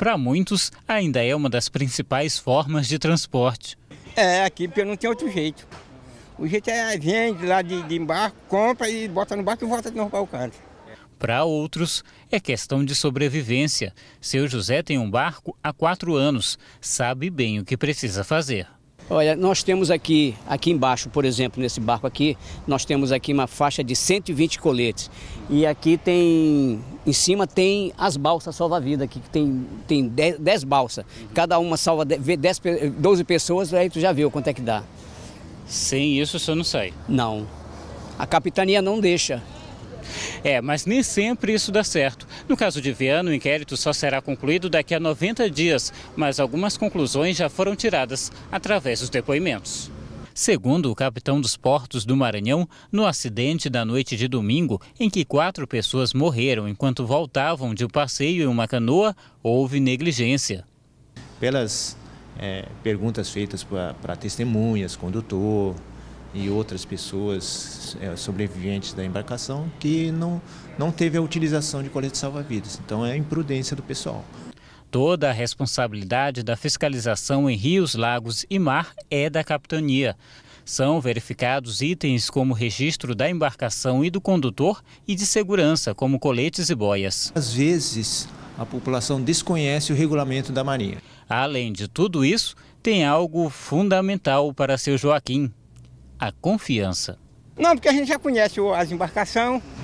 para muitos, ainda é uma das principais formas de transporte. É, aqui porque não tem outro jeito. O jeito é vende lá de, de embarque, compra e bota no barco e volta de novo para o canto. Para outros, é questão de sobrevivência. Seu José tem um barco há quatro anos, sabe bem o que precisa fazer. Olha, nós temos aqui, aqui embaixo, por exemplo, nesse barco aqui, nós temos aqui uma faixa de 120 coletes. E aqui tem, em cima tem as balsas salva-vida, aqui que tem, tem 10, 10 balsas. Cada uma salva dez 12 pessoas, aí tu já viu quanto é que dá. Sem isso o senhor não sai? Não. A capitania não deixa. É, mas nem sempre isso dá certo. No caso de Viana, o inquérito só será concluído daqui a 90 dias, mas algumas conclusões já foram tiradas através dos depoimentos. Segundo o capitão dos portos do Maranhão, no acidente da noite de domingo, em que quatro pessoas morreram enquanto voltavam de um passeio em uma canoa, houve negligência. Pelas é, perguntas feitas para testemunhas, condutor, e outras pessoas é, sobreviventes da embarcação que não, não teve a utilização de colete salva-vidas. Então é imprudência do pessoal. Toda a responsabilidade da fiscalização em rios, lagos e mar é da capitania. São verificados itens como registro da embarcação e do condutor e de segurança, como coletes e boias. Às vezes, a população desconhece o regulamento da Marinha. Além de tudo isso, tem algo fundamental para seu Joaquim, a confiança. Não, porque a gente já conhece as embarcações,